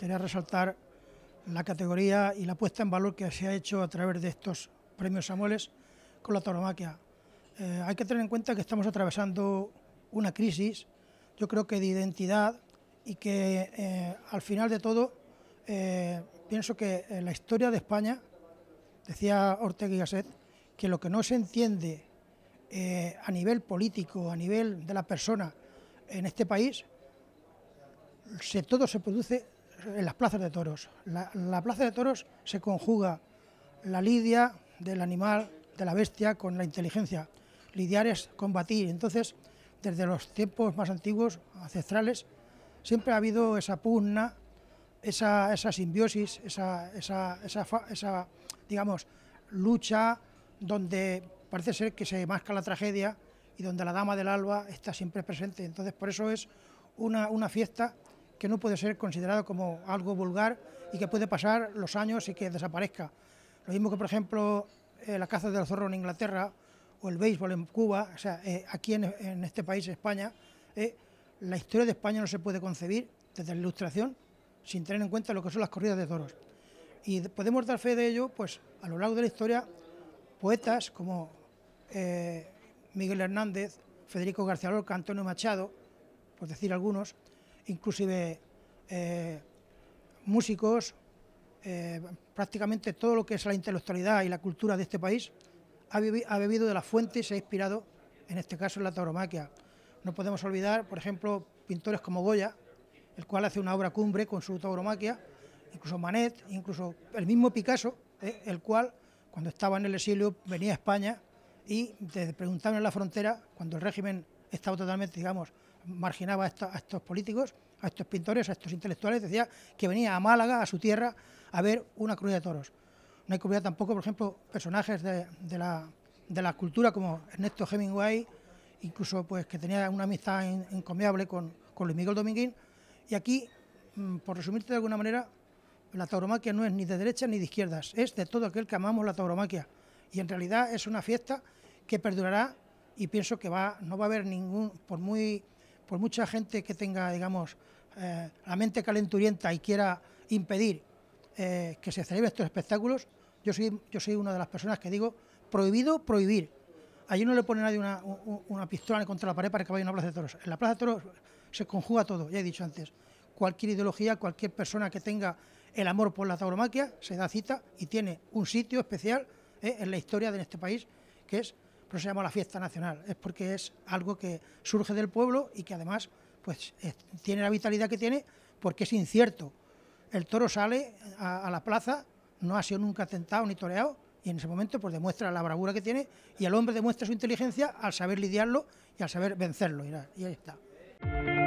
quería resaltar la categoría y la puesta en valor que se ha hecho a través de estos premios Samueles con la tauromaquia. Eh, hay que tener en cuenta que estamos atravesando una crisis, yo creo que de identidad y que eh, al final de todo eh, pienso que la historia de España, decía Ortega y Gasset, que lo que no se entiende a nivel político, a nivel de la persona en este país, se, todo se produce en las plazas de toros. La, la plaza de toros se conjuga la lidia del animal, de la bestia, con la inteligencia. Lidiar es combatir. Entonces, desde los tiempos más antiguos, ancestrales, siempre ha habido esa pugna, esa, esa simbiosis, esa, esa, esa, digamos, lucha donde parece ser que se masca la tragedia y donde la dama del alba está siempre presente. Entonces, por eso es una, una fiesta que no puede ser considerado como algo vulgar y que puede pasar los años y que desaparezca. Lo mismo que, por ejemplo, eh, la caza del zorro en Inglaterra o el béisbol en Cuba, o sea, eh, aquí en, este país, España, eh, la historia de España no se puede concebir desde la Ilustración sin tener en cuenta lo que son las corridas de toros. Y podemos dar fe de ello, pues a lo largo de la historia, poetas como Miguel Hernández, Federico García Lorca, Antonio Machado, por decir algunos, inclusive eh, músicos, eh, prácticamente todo lo que es la intelectualidad y la cultura de este país ha, bebido de la fuente y se ha inspirado, en este caso, en la tauromaquia. No podemos olvidar, por ejemplo, pintores como Goya, el cual hace una obra cumbre con su tauromaquia, incluso Manet, incluso el mismo Picasso, eh, el cual, cuando estaba en el exilio, venía a España y desde preguntarme en la frontera, cuando el régimen estaba totalmente, digamos, marginaba a estos, políticos, a estos pintores, a estos intelectuales, decía que venía a Málaga, a su tierra, a ver una cruz de toros. No hay corrida tampoco, por ejemplo, personajes de, la, cultura como Ernesto Hemingway, incluso pues que tenía una amistad encomiable con, Luis Miguel Dominguín. Y aquí, mm, por resumirte de alguna manera, la tauromaquia no es ni de derecha ni de izquierdas, es de todo aquel que amamos la tauromaquia. Y en realidad es una fiesta que perdurará y pienso que va, no va a haber ningún, por muy por mucha gente que tenga, digamos, eh, la mente calenturienta y quiera impedir eh, que se celebren estos espectáculos, yo soy, yo soy una de las personas que digo, prohibido prohibir. Allí no le pone nadie una, pistola contra la pared para que vaya a una plaza de toros. En la plaza de toros se conjuga todo, ya he dicho antes. Cualquier ideología, cualquier persona que tenga el amor por la tauromaquia se da cita y tiene un sitio especial eh, en la historia de este país, que es por eso se llama la fiesta nacional, es porque es algo que surge del pueblo y que además pues, tiene la vitalidad que tiene porque es incierto. El toro sale a, la plaza, no ha sido nunca atentado ni toreado, y en ese momento pues demuestra la bravura que tiene y el hombre demuestra su inteligencia al saber lidiarlo y al saber vencerlo. Y ahí está.